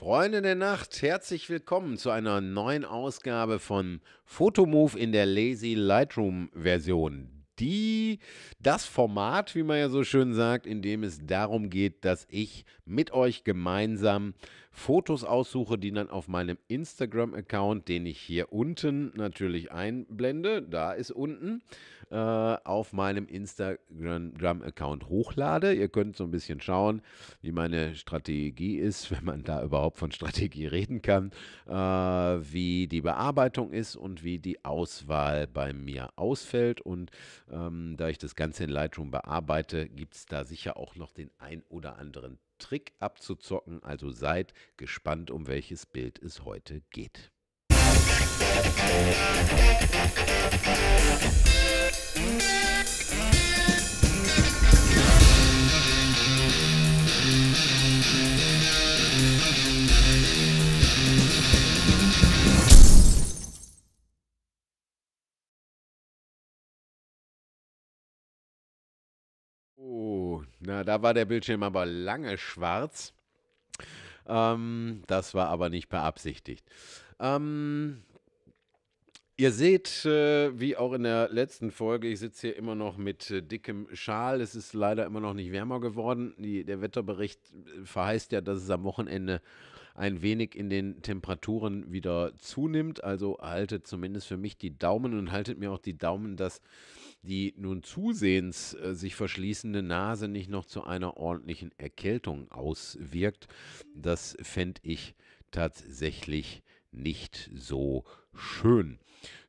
Freunde der Nacht, herzlich willkommen zu einer neuen Ausgabe von Photomove in der Lazy Lightroom Version. Die, das Format, wie man ja so schön sagt, in dem es darum geht, dass ich mit euch gemeinsam Fotos aussuche, die dann auf meinem Instagram-Account, den ich hier unten natürlich einblende, da ist unten, äh, auf meinem Instagram-Account hochlade. Ihr könnt so ein bisschen schauen, wie meine Strategie ist, wenn man da überhaupt von Strategie reden kann, äh, wie die Bearbeitung ist und wie die Auswahl bei mir ausfällt. Und ähm, da ich das Ganze in Lightroom bearbeite, gibt es da sicher auch noch den ein oder anderen Tipp. Trick abzuzocken, also seid gespannt, um welches Bild es heute geht. Musik da war der Bildschirm aber lange schwarz. Ähm, das war aber nicht beabsichtigt. Ähm, Ihr seht, äh, wie auch in der letzten Folge, ich sitze hier immer noch mit äh, dickem Schal. Es ist leider immer noch nicht wärmer geworden. Die, der Wetterbericht äh, verheißt ja, dass es am Wochenende ein wenig in den Temperaturen wieder zunimmt. Also haltet zumindest für mich die Daumen und haltet mir auch die Daumen, dass die nun zusehends äh, sich verschließende Nase nicht noch zu einer ordentlichen Erkältung auswirkt, das fände ich tatsächlich nicht so schön.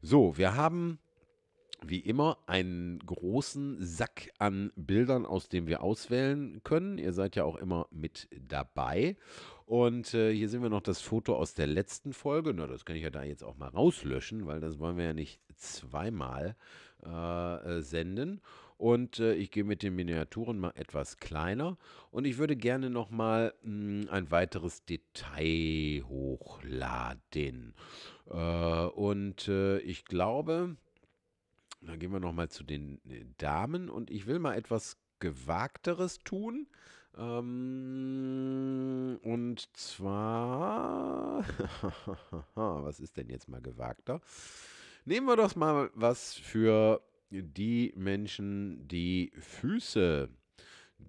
So, wir haben wie immer einen großen Sack an Bildern, aus dem wir auswählen können. Ihr seid ja auch immer mit dabei. Und äh, hier sehen wir noch das Foto aus der letzten Folge. Na, das kann ich ja da jetzt auch mal rauslöschen, weil das wollen wir ja nicht zweimal äh, äh senden. Und äh, ich gehe mit den Miniaturen mal etwas kleiner. Und ich würde gerne nochmal hm, ein weiteres Detail hochladen. Äh, und äh, ich glaube, dann gehen wir nochmal zu den Damen. Und ich will mal etwas Gewagteres tun. Ähm, und zwar, was ist denn jetzt mal gewagter? Nehmen wir doch mal was für die Menschen, die Füße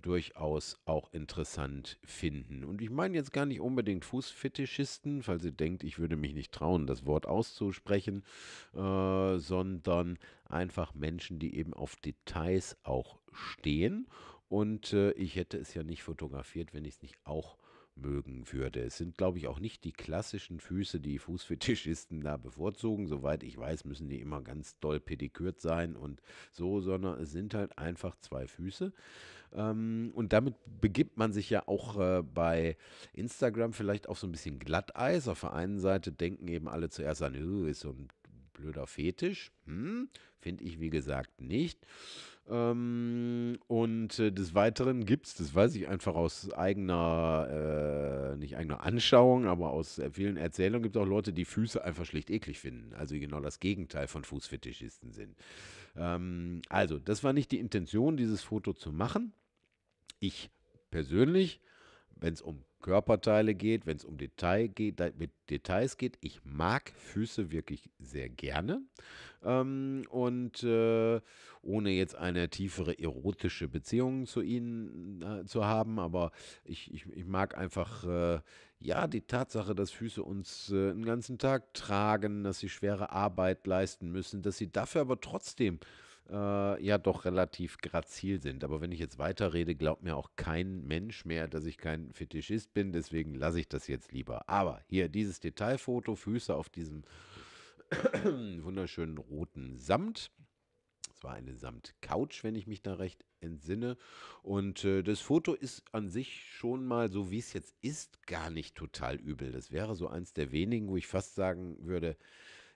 durchaus auch interessant finden. Und ich meine jetzt gar nicht unbedingt Fußfetischisten, falls ihr denkt, ich würde mich nicht trauen, das Wort auszusprechen, äh, sondern einfach Menschen, die eben auf Details auch stehen und äh, ich hätte es ja nicht fotografiert, wenn ich es nicht auch mögen würde. Es sind, glaube ich, auch nicht die klassischen Füße, die Fußfetischisten da bevorzugen. Soweit ich weiß, müssen die immer ganz doll pedikürt sein und so, sondern es sind halt einfach zwei Füße. Ähm, und damit begibt man sich ja auch äh, bei Instagram vielleicht auch so ein bisschen Glatteis. Auf der einen Seite denken eben alle zuerst an, äh, ist so ein blöder Fetisch. Hm, Finde ich, wie gesagt, nicht. Ähm, und äh, des Weiteren gibt es, das weiß ich einfach aus eigener, äh, nicht eigener Anschauung, aber aus äh, vielen Erzählungen, gibt es auch Leute, die Füße einfach schlicht eklig finden. Also genau das Gegenteil von Fußfetischisten sind. Ähm, also, das war nicht die Intention, dieses Foto zu machen. Ich persönlich, wenn es um Körperteile geht, wenn es um Detail geht, mit Details geht. Ich mag Füße wirklich sehr gerne. Ähm, und äh, ohne jetzt eine tiefere erotische Beziehung zu ihnen äh, zu haben, aber ich, ich, ich mag einfach äh, ja die Tatsache, dass Füße uns äh, den ganzen Tag tragen, dass sie schwere Arbeit leisten müssen, dass sie dafür aber trotzdem äh, ja doch relativ grazil sind. Aber wenn ich jetzt weiterrede, glaubt mir auch kein Mensch mehr, dass ich kein Fetischist bin. Deswegen lasse ich das jetzt lieber. Aber hier dieses Detailfoto, Füße auf diesem wunderschönen roten Samt war eine Samt-Couch, wenn ich mich da recht entsinne. Und äh, das Foto ist an sich schon mal, so wie es jetzt ist, gar nicht total übel. Das wäre so eins der wenigen, wo ich fast sagen würde,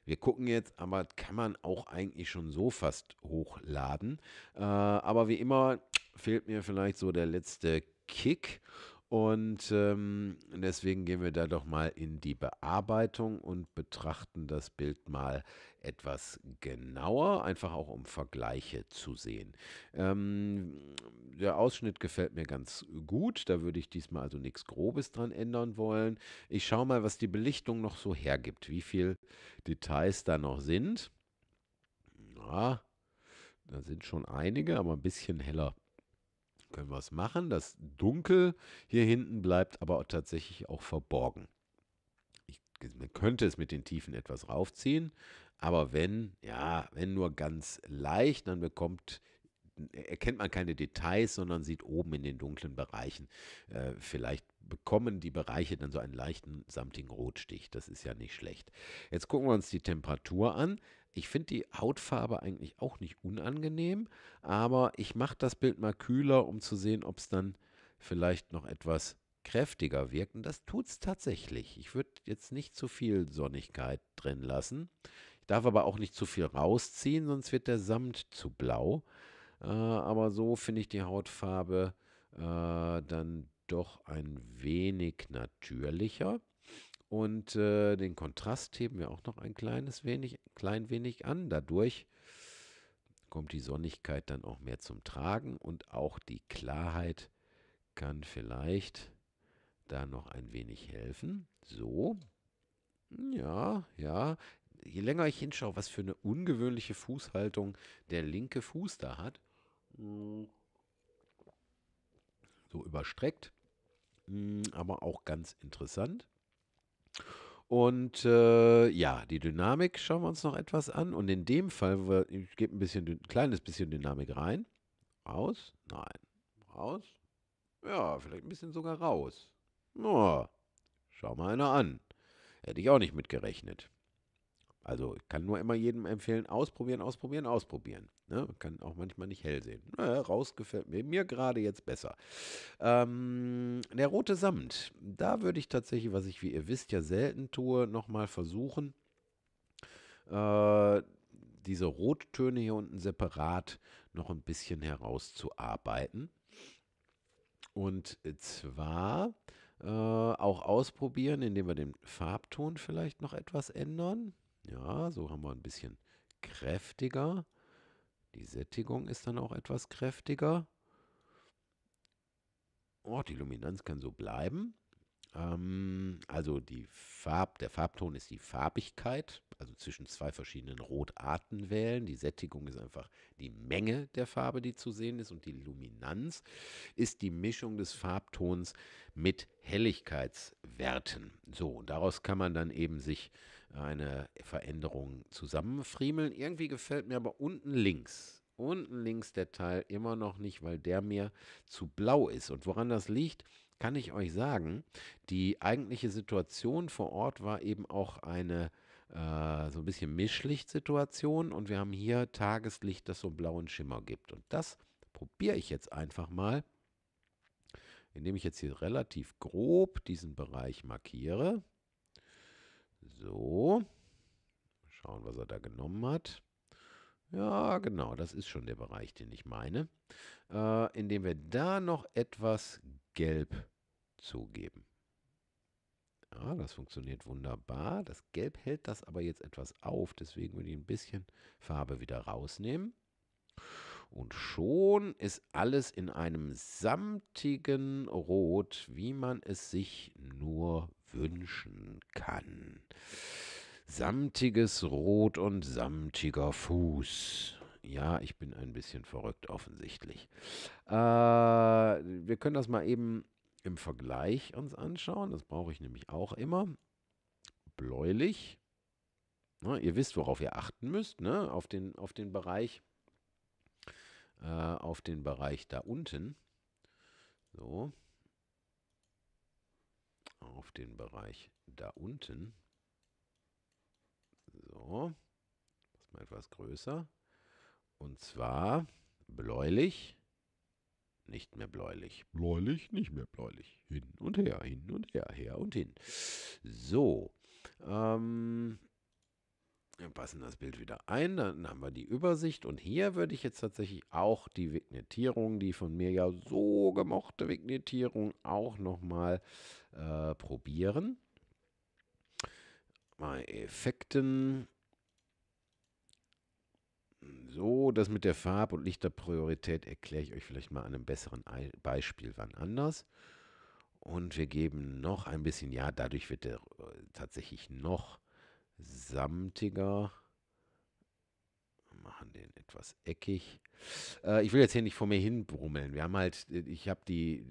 wir gucken jetzt, aber kann man auch eigentlich schon so fast hochladen. Äh, aber wie immer fehlt mir vielleicht so der letzte Kick. Und ähm, deswegen gehen wir da doch mal in die Bearbeitung und betrachten das Bild mal etwas genauer, einfach auch um Vergleiche zu sehen. Ähm, der Ausschnitt gefällt mir ganz gut, da würde ich diesmal also nichts Grobes dran ändern wollen. Ich schaue mal, was die Belichtung noch so hergibt, wie viele Details da noch sind. Ja, da sind schon einige, aber ein bisschen heller können wir es machen. Das Dunkel hier hinten bleibt aber tatsächlich auch verborgen. Ich, man könnte es mit den Tiefen etwas raufziehen, aber wenn, ja, wenn nur ganz leicht, dann bekommt erkennt man keine Details, sondern sieht oben in den dunklen Bereichen. Äh, vielleicht bekommen die Bereiche dann so einen leichten samtigen Rotstich. Das ist ja nicht schlecht. Jetzt gucken wir uns die Temperatur an. Ich finde die Hautfarbe eigentlich auch nicht unangenehm, aber ich mache das Bild mal kühler, um zu sehen, ob es dann vielleicht noch etwas kräftiger wirkt. Und das tut es tatsächlich. Ich würde jetzt nicht zu viel Sonnigkeit drin lassen. Ich darf aber auch nicht zu viel rausziehen, sonst wird der Samt zu blau. Äh, aber so finde ich die Hautfarbe äh, dann doch ein wenig natürlicher. Und äh, den Kontrast heben wir auch noch ein kleines wenig, klein wenig an. Dadurch kommt die Sonnigkeit dann auch mehr zum Tragen und auch die Klarheit kann vielleicht da noch ein wenig helfen. So. Ja, ja. Je länger ich hinschaue, was für eine ungewöhnliche Fußhaltung der linke Fuß da hat. Mm, so überstreckt, mm, aber auch ganz interessant. Und äh, ja, die Dynamik schauen wir uns noch etwas an. Und in dem Fall, wir, ich gebe ein bisschen, ein kleines bisschen Dynamik rein. Raus? Nein. Raus? Ja, vielleicht ein bisschen sogar raus. Na, schau mal einer an. Hätte ich auch nicht mitgerechnet. Also ich kann nur immer jedem empfehlen, ausprobieren, ausprobieren, ausprobieren. Ne? Kann auch manchmal nicht hell sehen. Naja, raus gefällt mir, mir gerade jetzt besser. Ähm, der rote Samt, da würde ich tatsächlich, was ich wie ihr wisst ja selten tue, nochmal versuchen, äh, diese Rottöne hier unten separat noch ein bisschen herauszuarbeiten. Und zwar äh, auch ausprobieren, indem wir den Farbton vielleicht noch etwas ändern. Ja, so haben wir ein bisschen kräftiger. Die Sättigung ist dann auch etwas kräftiger. Oh, die Luminanz kann so bleiben. Ähm, also die Farb, der Farbton ist die Farbigkeit, also zwischen zwei verschiedenen Rotarten wählen. Die Sättigung ist einfach die Menge der Farbe, die zu sehen ist. Und die Luminanz ist die Mischung des Farbtons mit Helligkeitswerten. So, und daraus kann man dann eben sich eine Veränderung zusammenfriemeln. Irgendwie gefällt mir aber unten links unten links der Teil immer noch nicht, weil der mir zu blau ist. Und woran das liegt, kann ich euch sagen, die eigentliche Situation vor Ort war eben auch eine äh, so ein bisschen Mischlichtsituation und wir haben hier Tageslicht, das so einen blauen Schimmer gibt. Und das probiere ich jetzt einfach mal, indem ich jetzt hier relativ grob diesen Bereich markiere. So, schauen, was er da genommen hat. Ja, genau, das ist schon der Bereich, den ich meine. Äh, indem wir da noch etwas gelb zugeben. Ja, das funktioniert wunderbar. Das Gelb hält das aber jetzt etwas auf. Deswegen würde ich ein bisschen Farbe wieder rausnehmen. Und schon ist alles in einem samtigen Rot, wie man es sich nur wünschen kann. Samtiges Rot und samtiger Fuß. Ja, ich bin ein bisschen verrückt offensichtlich. Äh, wir können das mal eben im Vergleich uns anschauen. Das brauche ich nämlich auch immer. Bläulich. Na, ne, ihr wisst, worauf ihr achten müsst, ne? auf, den, auf den Bereich äh, auf den Bereich da unten. So. Auf den Bereich da unten. So. Das ist mal etwas größer. Und zwar bläulich nicht mehr bläulich. Bläulich, nicht mehr bläulich. Hin und her, hin und her, her und hin. So. Ähm, wir passen das Bild wieder ein, dann haben wir die Übersicht und hier würde ich jetzt tatsächlich auch die Vignettierung, die von mir ja so gemochte Vignettierung, auch nochmal äh, probieren. Bei Effekten so, das mit der Farb- und Lichterpriorität erkläre ich euch vielleicht mal an einem besseren Beispiel wann anders. Und wir geben noch ein bisschen, ja, dadurch wird der äh, tatsächlich noch samtiger machen den etwas eckig. Äh, ich will jetzt hier nicht vor mir hin brummeln. Wir haben halt, äh, ich habe die,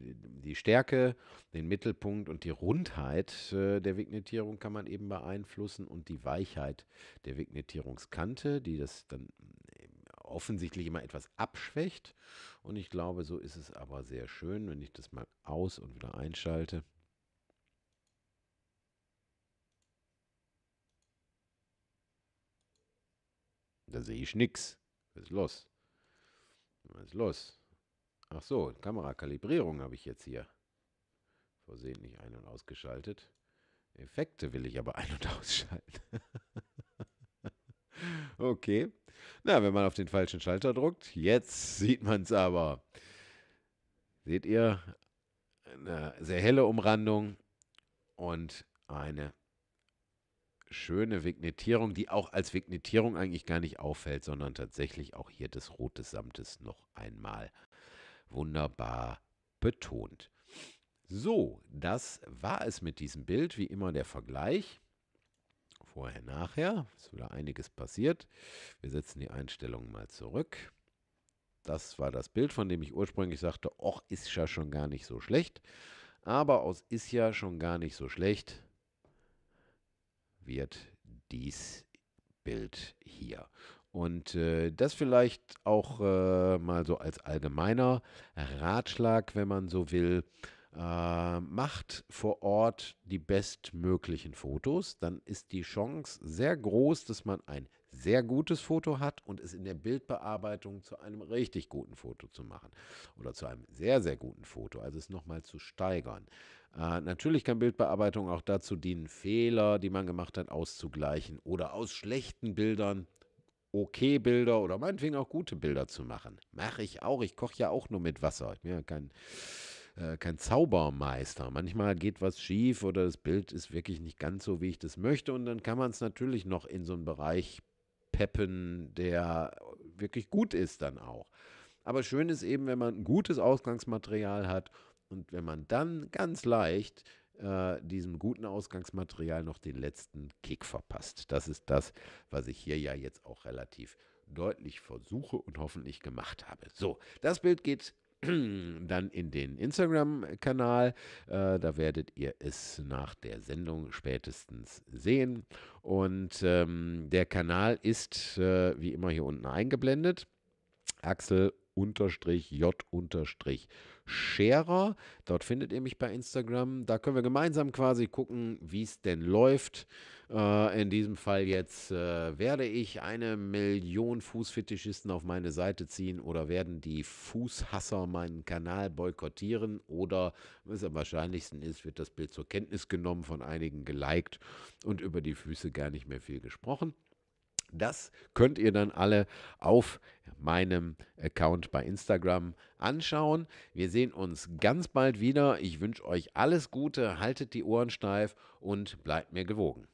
die Stärke, den Mittelpunkt und die Rundheit äh, der Vignettierung kann man eben beeinflussen und die Weichheit der Vignettierungskante, die das dann offensichtlich immer etwas abschwächt. Und ich glaube, so ist es aber sehr schön, wenn ich das mal aus und wieder einschalte. Da sehe ich nichts. Was ist los? Was ist los? Ach so, Kamerakalibrierung habe ich jetzt hier. Versehentlich ein- und ausgeschaltet. Effekte will ich aber ein- und ausschalten. okay. Na, wenn man auf den falschen Schalter druckt, jetzt sieht man es aber. Seht ihr? Eine sehr helle Umrandung und eine schöne Vignettierung, die auch als Vignettierung eigentlich gar nicht auffällt, sondern tatsächlich auch hier des roten Samtes noch einmal wunderbar betont. So, das war es mit diesem Bild. Wie immer der Vergleich. Vorher, nachher. Ist wieder einiges passiert. Wir setzen die Einstellungen mal zurück. Das war das Bild, von dem ich ursprünglich sagte, och, ist ja schon gar nicht so schlecht. Aber aus ist ja schon gar nicht so schlecht wird dies Bild hier. Und äh, das vielleicht auch äh, mal so als allgemeiner Ratschlag, wenn man so will. Äh, macht vor Ort die bestmöglichen Fotos, dann ist die Chance sehr groß, dass man ein sehr gutes Foto hat und es in der Bildbearbeitung zu einem richtig guten Foto zu machen oder zu einem sehr, sehr guten Foto, also es nochmal zu steigern. Äh, natürlich kann Bildbearbeitung auch dazu dienen, Fehler, die man gemacht hat, auszugleichen oder aus schlechten Bildern okay Bilder oder meinetwegen auch gute Bilder zu machen. Mache ich auch. Ich koche ja auch nur mit Wasser. Ich bin ja kein, äh, kein Zaubermeister. Manchmal geht was schief oder das Bild ist wirklich nicht ganz so, wie ich das möchte. Und dann kann man es natürlich noch in so einen Bereich peppen, der wirklich gut ist dann auch. Aber schön ist eben, wenn man ein gutes Ausgangsmaterial hat und wenn man dann ganz leicht äh, diesem guten Ausgangsmaterial noch den letzten Kick verpasst, das ist das, was ich hier ja jetzt auch relativ deutlich versuche und hoffentlich gemacht habe. So, das Bild geht dann in den Instagram-Kanal. Äh, da werdet ihr es nach der Sendung spätestens sehen. Und ähm, der Kanal ist äh, wie immer hier unten eingeblendet. Axel unterstrich J unterstrich Scherer. Dort findet ihr mich bei Instagram. Da können wir gemeinsam quasi gucken, wie es denn läuft. Äh, in diesem Fall jetzt äh, werde ich eine Million Fußfetischisten auf meine Seite ziehen oder werden die Fußhasser meinen Kanal boykottieren oder was am wahrscheinlichsten ist, wird das Bild zur Kenntnis genommen, von einigen geliked und über die Füße gar nicht mehr viel gesprochen. Das könnt ihr dann alle auf meinem Account bei Instagram anschauen. Wir sehen uns ganz bald wieder. Ich wünsche euch alles Gute, haltet die Ohren steif und bleibt mir gewogen.